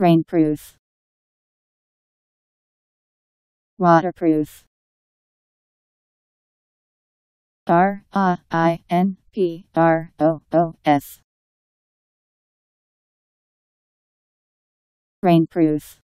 Rainproof. Waterproof. R A I N P R O O F. Rainproof.